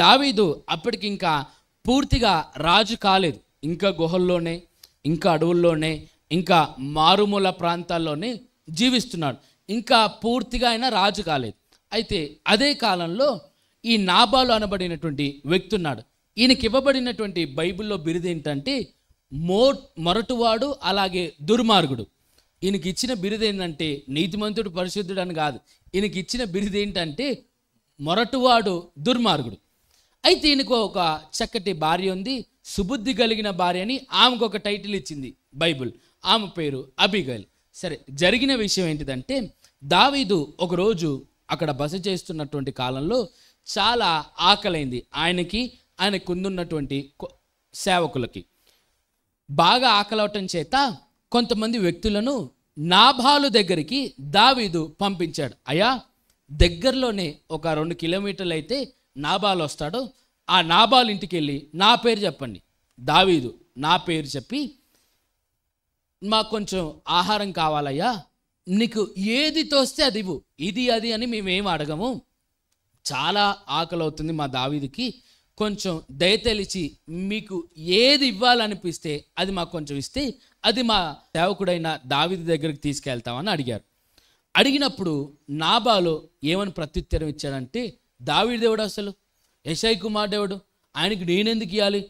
దావీదు అప్పటికి ఇంకా పూర్తిగా రాజు కాలేదు ఇంకా గుహల్లోనే ఇంకా అడవుల్లోనే ఇంకా మారుమూల ప్రాంతాల్లోనే జీవిస్తున్నాడు ఇంకా పూర్తిగా ఆయన రాజు కాలేదు అయితే అదే కాలంలో ఈ నాబాలు అనబడినటువంటి వ్యక్తి ఉన్నాడు ఈయనకి ఇవ్వబడినటువంటి బైబిల్లో బిరుదేంటంటే మో మొరటువాడు అలాగే దుర్మార్గుడు ఈయనకి ఇచ్చిన బిరుదు ఏంటంటే నీతిమంతుడు పరిశుద్ధుడు అని కాదు ఈయనకి ఇచ్చిన బిరుదు ఏంటంటే మొరటువాడు దుర్మార్గుడు అయితే ఈయనకు ఒక చక్కటి భార్య ఉంది సుబుద్ధి కలిగిన భార్య అని ఆమెకు ఒక టైటిల్ ఇచ్చింది బైబుల్ ఆమె పేరు అబిగల్ సరే జరిగిన విషయం ఏంటిదంటే దావీదు ఒకరోజు అక్కడ బస చేస్తున్నటువంటి కాలంలో చాలా ఆకలైంది ఆయనకి ఆయన కుందున్నటువంటి సేవకులకి బాగా ఆకలవటం చేత కొంతమంది వ్యక్తులను నాభాలు దగ్గరికి దావీదు పంపించాడు అయ్యా దగ్గరలోనే ఒక రెండు కిలోమీటర్లు అయితే నాబాలు వస్తాడు ఆ నాబాల్ ఇంటికి వెళ్ళి నా పేరు చెప్పండి దావీదు నా పేరు చెప్పి మాకు కొంచెం ఆహారం కావాలయ్యా నీకు ఏది తోస్తే అది ఇవ్వు ఇది అది అని మేమేం అడగము చాలా ఆకలి అవుతుంది మా దావీదికి కొంచెం తెలిచి మీకు ఏది ఇవ్వాలనిపిస్తే అది మాకు కొంచెం ఇస్తే అది మా సేవకుడైన దావిది దగ్గరికి తీసుకెళ్తామని అడిగారు అడిగినప్పుడు నాబాలో ఏమని ప్రత్యుత్తరం ఇచ్చాడంటే దావిడి దేవుడు అసలు యశాయి కుమార్ దేవుడు ఆయనకి నేనెందుకు ఇవ్వాలి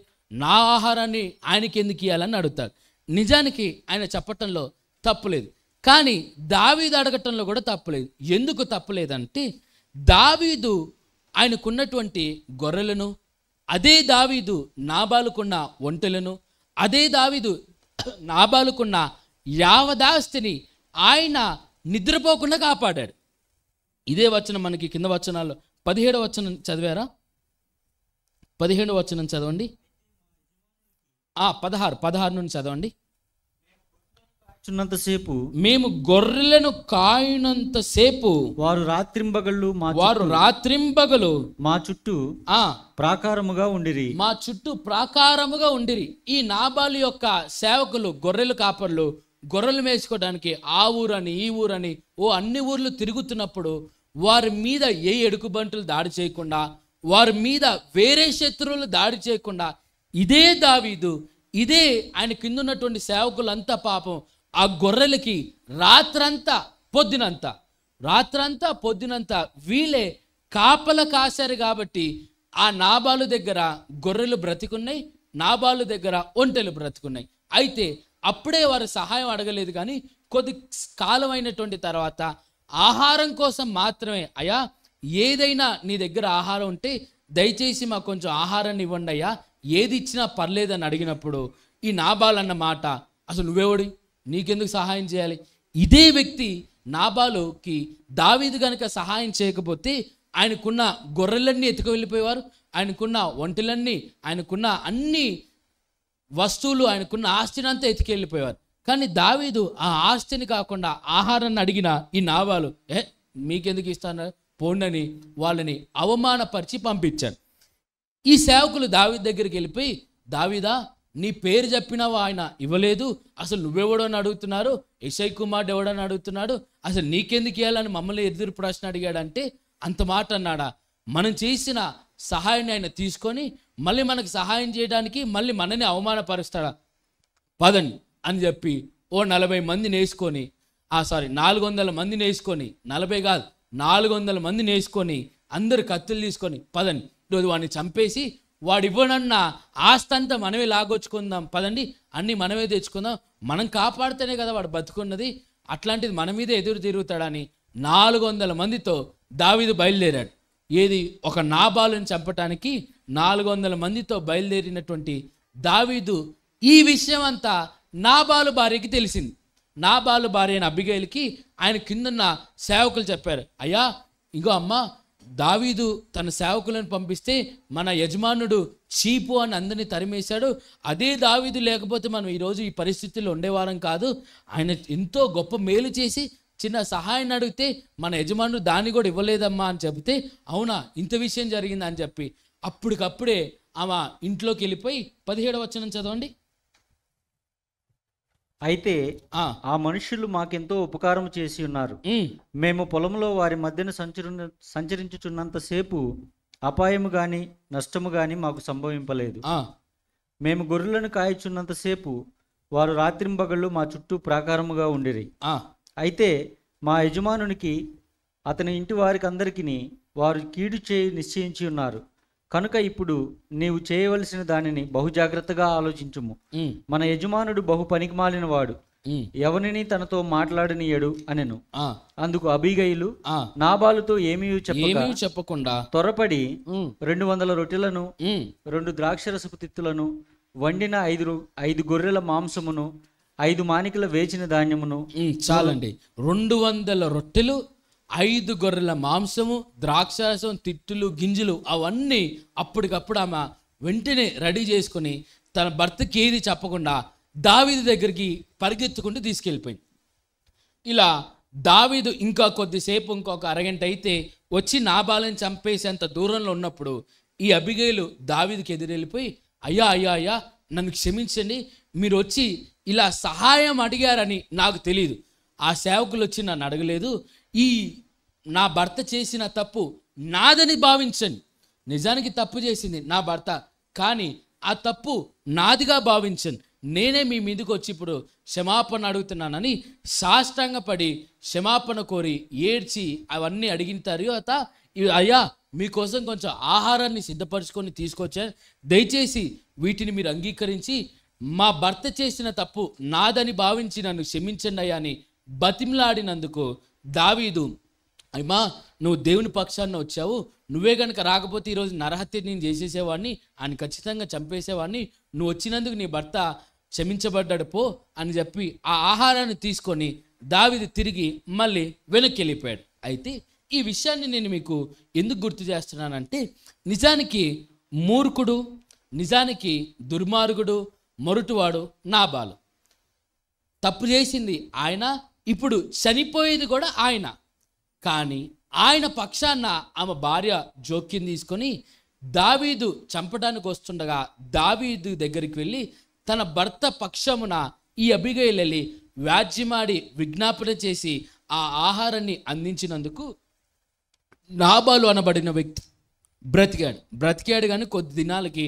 నా ఆహారాన్ని ఆయనకి ఎందుకు ఇవ్వాలని అడుగుతాడు నిజానికి ఆయన చెప్పటంలో తప్పులేదు కానీ దావీదు అడగటంలో కూడా తప్పులేదు ఎందుకు తప్పులేదంటే దావీదు ఆయనకున్నటువంటి గొర్రెలను అదే దావీదు నాబాలుకున్న ఒంటెలను అదే దావీదు నాబాలుకున్న యావదాస్తిని ఆయన నిద్రపోకుండా కాపాడాడు ఇదే వచనం మనకి కింద వచనాలు పదిహేడు వచనం చదివారా పదిహేడు వచనం చదవండి పదహారు పదహారు నుండి చదవండి చిన్నంతసేపు మేము గొర్రెలను సేపు వారు రాత్రింబగళ్ళు మా వారు రాత్రింబగలు మా చుట్టూ ఆ ప్రాకారముగా ఉండిరి మా చుట్టూ ప్రాకారముగా ఉండిరి ఈ నాబాలు యొక్క సేవకులు గొర్రెలు కాపర్లు గొర్రెలు మేసుకోవడానికి ఆ ఊరని ఈ ఊరని ఓ అన్ని ఊర్లు తిరుగుతున్నప్పుడు వారి మీద ఏ ఎడుకుబంటులు దాడి చేయకుండా వారి మీద వేరే శత్రువులు దాడి చేయకుండా ఇదే దావీదు ఇదే ఆయన కింద ఉన్నటువంటి సేవకులంతా పాపం ఆ గొర్రెలకి రాత్రంతా పొద్దునంత రాత్రంతా పొద్దునంత వీలే కాపల కాశారు కాబట్టి ఆ నాబాలు దగ్గర గొర్రెలు బ్రతికున్నాయి నాబాలు దగ్గర ఒంటెలు బ్రతుకున్నాయి అయితే అప్పుడే వారు సహాయం అడగలేదు కానీ కొద్ది కాలం అయినటువంటి తర్వాత ఆహారం కోసం మాత్రమే అయ్యా ఏదైనా నీ దగ్గర ఆహారం ఉంటే దయచేసి మాకు కొంచెం ఆహారాన్ని ఇవ్వండి అయ్యా ఏది ఇచ్చినా పర్లేదని అడిగినప్పుడు ఈ నాబాలన్న మాట అసలు నువ్వేవడి నీకెందుకు సహాయం చేయాలి ఇదే వ్యక్తి నాబాలుకి దావీదు కనుక సహాయం చేయకపోతే ఆయనకున్న గొర్రెలన్నీ ఎత్తుకు వెళ్ళిపోయేవారు ఆయనకున్న ఒంటెలన్నీ ఆయనకున్న అన్ని వస్తువులు ఆయనకున్న ఆస్తిని ఎత్తుకు వెళ్ళిపోయేవారు కానీ దావీదు ఆ ఆస్తిని కాకుండా ఆహారాన్ని అడిగిన ఈ నాబాలు ఏ మీకెందుకు ఇస్తాను పోండని వాళ్ళని అవమానపరిచి పంపించాను ఈ సేవకులు దావీ దగ్గరికి వెళ్ళిపోయి దావీదా నీ పేరు చెప్పినావా ఆయన ఇవ్వలేదు అసలు నువ్వెవడో అని అడుగుతున్నారు ఇషయ్ కుమార్ ఎవడని అడుగుతున్నాడు అసలు నీకెందుకు ఇవ్వాలని మమ్మల్ని ఎదురు ప్రశ్న అడిగాడంటే అంత మాట అన్నాడా మనం చేసిన సహాయాన్ని ఆయన తీసుకొని మళ్ళీ మనకు సహాయం చేయడానికి మళ్ళీ మనని అవమానపరుస్తాడా పదండి అని చెప్పి ఓ నలభై మందిని వేసుకొని ఆ సారీ నాలుగు వందల మందిని వేసుకొని నలభై కాదు నాలుగు వందల మందిని వేసుకొని అందరు కత్తులు తీసుకొని పదండి ఈరోజు వాడిని చంపేసి వాడివ్వనన్న ఆస్తంతా మనమే లాగొచ్చుకుందాం పదండి అన్ని మనమే తెచ్చుకుందాం మనం కాపాడితేనే కదా వాడు బతుకున్నది అట్లాంటిది మన మీదే ఎదురు తిరుగుతాడని నాలుగు వందల మందితో దావీదు బయలుదేరాడు ఏది ఒక నాబాలుని చంపటానికి నాలుగు వందల మందితో బయలుదేరినటువంటి దావీదు ఈ విషయం అంతా నాబాలు భార్యకి తెలిసింది నాబాలు భార్య అయిన అబిగైలకి ఆయన కిందన్న సేవకులు చెప్పారు అయ్యా ఇగో అమ్మ దావీదు తన సేవకులను పంపిస్తే మన యజమానుడు చీపు అని అందరినీ తరిమేశాడు అదే దావీదు లేకపోతే మనం ఈరోజు ఈ పరిస్థితుల్లో ఉండేవారం కాదు ఆయన ఎంతో గొప్ప మేలు చేసి చిన్న సహాయాన్ని అడిగితే మన యజమానుడు దాన్ని కూడా ఇవ్వలేదమ్మా అని చెబితే అవునా ఇంత విషయం జరిగిందని చెప్పి అప్పటికప్పుడే ఆమె ఇంట్లోకి వెళ్ళిపోయి పదిహేడు వచ్చనం చదవండి అయితే ఆ మనుషులు మాకెంతో ఉపకారం చేసి ఉన్నారు మేము పొలంలో వారి మధ్యన సంచరించుచున్నంత సేపు అపాయము గాని నష్టము గాని మాకు సంభవింపలేదు మేము గొర్రెలను కాయచున్నంత సేపు వారు రాత్రింబగళ్ళు మా చుట్టూ ప్రాకారముగా ఉండిరి అయితే మా యజమానునికి అతని ఇంటి వారికి అందరికి వారు కీడు చేయి నిశ్చయించి ఉన్నారు కనుక ఇప్పుడు నీవు చేయవలసిన దానిని బహు జాగ్రత్తగా ఆలోచించుము మన యజమానుడు బహు పనికి మాలిన వాడు ఎవరిని తనతో మాట్లాడనీయడు అనెను అందుకు అభిగయులు నాబాలుతో ఏమీ ఏమీ చెప్పకుండా త్వరపడి రెండు వందల రొట్టెలను రెండు ద్రాక్షరసపు తిత్తులను వండిన ఐదు ఐదు గొర్రెల మాంసమును ఐదు మానికల వేచిన ధాన్యమును చాలండి రెండు వందల రొట్టెలు ఐదు గొర్రెల మాంసము ద్రాక్షారసం తిట్టులు గింజలు అవన్నీ అప్పటికప్పుడు ఆమె వెంటనే రెడీ చేసుకుని తన భర్తకి ఏది చెప్పకుండా దావీదు దగ్గరికి పరిగెత్తుకుంటూ తీసుకెళ్ళిపోయింది ఇలా దావీదు ఇంకా కొద్దిసేపు ఇంకొక అరగంట అయితే వచ్చి నాబాలను చంపేసేంత దూరంలో ఉన్నప్పుడు ఈ అభిగేలు దావీదికి ఎదురెళ్ళిపోయి అయ్యా అయ్యా అయ్యా నన్ను క్షమించండి మీరు వచ్చి ఇలా సహాయం అడిగారని నాకు తెలియదు ఆ సేవకులు వచ్చి నన్ను అడగలేదు ఈ నా భర్త చేసిన తప్పు నాదని భావించండి నిజానికి తప్పు చేసింది నా భర్త కానీ ఆ తప్పు నాదిగా భావించండి నేనే మీ మీదకి వచ్చి ఇప్పుడు క్షమాపణ అడుగుతున్నానని సాష్టాంగపడి క్షమాపణ కోరి ఏడ్చి అవన్నీ అడిగిన తర్వాత అయ్యా మీకోసం కొంచెం ఆహారాన్ని సిద్ధపరచుకొని తీసుకొచ్చాను దయచేసి వీటిని మీరు అంగీకరించి మా భర్త చేసిన తప్పు నాదని భావించి నన్ను క్షమించండి అయ్యా అని బతిమలాడినందుకు దావీదు అమ్మా నువ్వు దేవుని పక్షాన్ని వచ్చావు నువ్వే కనుక రాకపోతే ఈరోజు నరహత్య నేను చేసేసేవాడిని ఆయన ఖచ్చితంగా చంపేసేవాడిని నువ్వు వచ్చినందుకు నీ భర్త క్షమించబడ్డాడు పో అని చెప్పి ఆ ఆహారాన్ని తీసుకొని దావిది తిరిగి మళ్ళీ వెనక్కి వెళ్ళిపోయాడు అయితే ఈ విషయాన్ని నేను మీకు ఎందుకు గుర్తు చేస్తున్నానంటే నిజానికి మూర్ఖుడు నిజానికి దుర్మార్గుడు మొరటువాడు నాబాలు తప్పు చేసింది ఆయన ఇప్పుడు చనిపోయేది కూడా ఆయన కానీ ఆయన పక్షాన ఆమె భార్య జోక్యం తీసుకొని దావీదు చంపడానికి వస్తుండగా దావీదు దగ్గరికి వెళ్ళి తన భర్త పక్షమున ఈ అభిగయలెళ్ళి వ్యాజ్యమాడి విజ్ఞాపన చేసి ఆ ఆహారాన్ని అందించినందుకు నాబాలు అనబడిన వ్యక్తి బ్రతికాడు బ్రతికాడు కానీ కొద్ది దినాలకి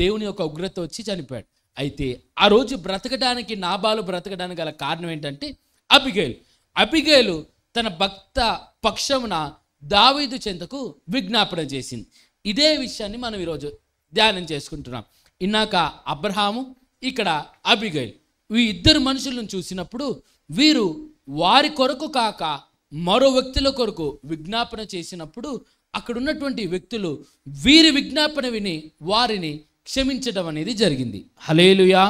దేవుని యొక్క ఉగ్రత వచ్చి చనిపోయాడు అయితే ఆ రోజు బ్రతకడానికి నాబాలు బ్రతకడానికి గల కారణం ఏంటంటే అబిగేల్ అబిగేలు తన భక్త పక్షమున దావీదు చెంతకు విజ్ఞాపన చేసింది ఇదే విషయాన్ని మనం ఈరోజు ధ్యానం చేసుకుంటున్నాం ఇన్నాక అబ్రహాము ఇక్కడ అబిగైల్ ఈ ఇద్దరు మనుషులను చూసినప్పుడు వీరు వారి కొరకు కాక మరో వ్యక్తుల కొరకు విజ్ఞాపన చేసినప్పుడు అక్కడ ఉన్నటువంటి వ్యక్తులు వీరి విజ్ఞాపన విని వారిని క్షమించడం అనేది జరిగింది హలేలుయా